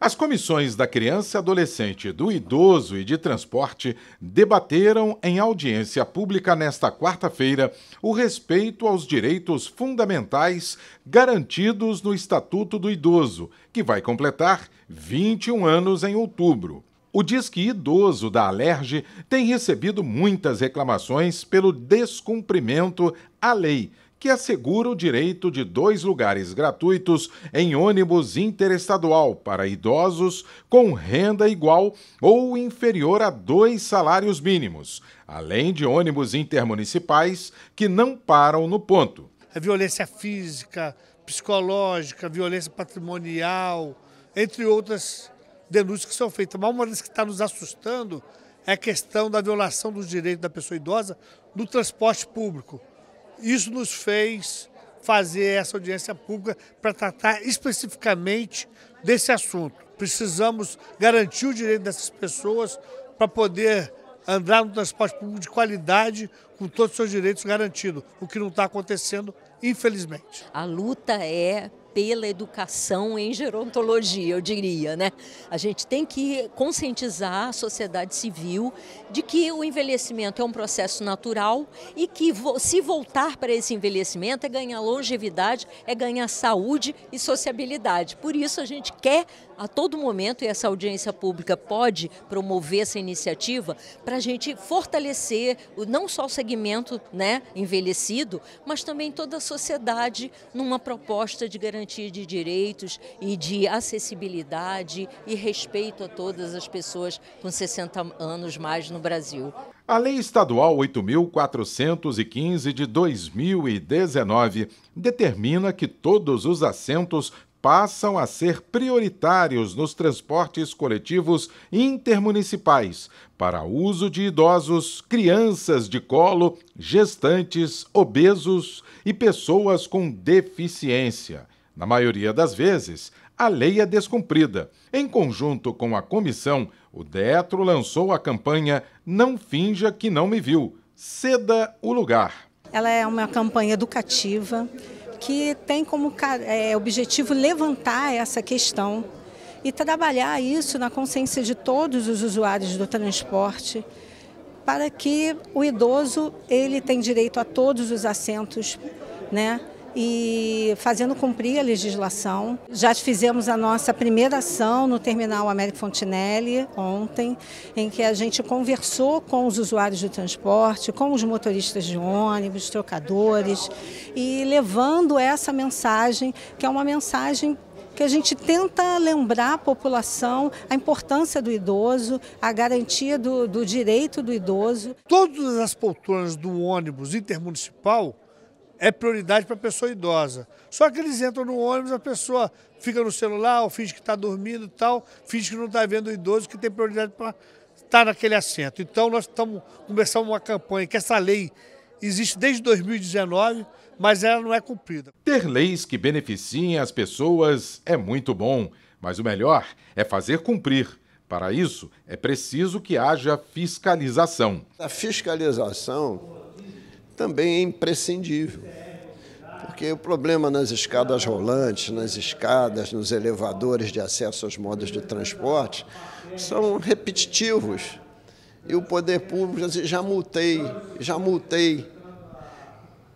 As comissões da criança, adolescente, do idoso e de transporte debateram em audiência pública nesta quarta-feira o respeito aos direitos fundamentais garantidos no Estatuto do Idoso, que vai completar 21 anos em outubro. O Disque Idoso da Alerge tem recebido muitas reclamações pelo descumprimento à lei que assegura o direito de dois lugares gratuitos em ônibus interestadual para idosos com renda igual ou inferior a dois salários mínimos, além de ônibus intermunicipais que não param no ponto. A é violência física, psicológica, violência patrimonial, entre outras denúncias que são feitas. Mas uma das que está nos assustando é a questão da violação dos direitos da pessoa idosa no transporte público. Isso nos fez fazer essa audiência pública para tratar especificamente desse assunto. Precisamos garantir o direito dessas pessoas para poder andar no transporte público de qualidade, com todos os seus direitos garantidos, o que não está acontecendo, infelizmente. A luta é pela educação em gerontologia, eu diria, né? A gente tem que conscientizar a sociedade civil de que o envelhecimento é um processo natural e que se voltar para esse envelhecimento é ganhar longevidade, é ganhar saúde e sociabilidade. Por isso a gente quer a todo momento, e essa audiência pública pode promover essa iniciativa, para a gente fortalecer não só o segmento né, envelhecido, mas também toda a sociedade numa proposta de garantia garantia de direitos e de acessibilidade e respeito a todas as pessoas com 60 anos mais no Brasil. A Lei Estadual 8.415 de 2019 determina que todos os assentos passam a ser prioritários nos transportes coletivos intermunicipais para uso de idosos, crianças de colo, gestantes, obesos e pessoas com deficiência. Na maioria das vezes, a lei é descumprida. Em conjunto com a comissão, o Detro lançou a campanha Não Finja que Não Me Viu Ceda o Lugar. Ela é uma campanha educativa que tem como é, objetivo levantar essa questão e trabalhar isso na consciência de todos os usuários do transporte para que o idoso ele tem direito a todos os assentos, né? e fazendo cumprir a legislação. Já fizemos a nossa primeira ação no terminal Américo Fontinelli ontem, em que a gente conversou com os usuários do transporte, com os motoristas de ônibus, trocadores e levando essa mensagem, que é uma mensagem que a gente tenta lembrar à população a importância do idoso, a garantia do, do direito do idoso. Todas as poltronas do ônibus intermunicipal é prioridade para a pessoa idosa. Só que eles entram no ônibus, a pessoa fica no celular, ou finge que está dormindo e tal, finge que não está vendo o idoso, que tem prioridade para estar tá naquele assento. Então nós estamos começando uma campanha que essa lei existe desde 2019, mas ela não é cumprida. Ter leis que beneficiem as pessoas é muito bom, mas o melhor é fazer cumprir. Para isso, é preciso que haja fiscalização. A fiscalização também é imprescindível. Porque o problema nas escadas rolantes, nas escadas, nos elevadores de acesso aos modos de transporte são repetitivos. E o poder público já, já multei, já multei.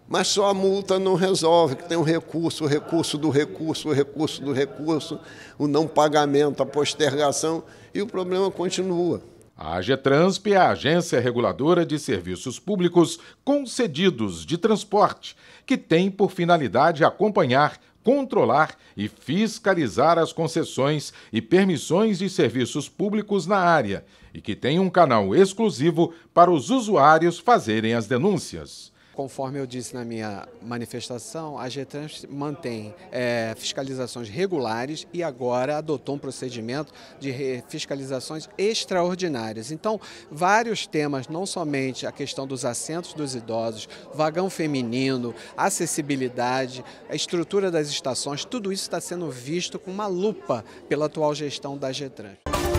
Mas só a multa não resolve, que tem um recurso, o recurso do recurso, o recurso do recurso, o não pagamento, a postergação, e o problema continua. A AGETRANSP é a agência reguladora de serviços públicos concedidos de transporte, que tem por finalidade acompanhar, controlar e fiscalizar as concessões e permissões de serviços públicos na área e que tem um canal exclusivo para os usuários fazerem as denúncias. Conforme eu disse na minha manifestação, a Getrans mantém é, fiscalizações regulares e agora adotou um procedimento de fiscalizações extraordinárias. Então, vários temas, não somente a questão dos assentos dos idosos, vagão feminino, acessibilidade, a estrutura das estações, tudo isso está sendo visto com uma lupa pela atual gestão da Getrans.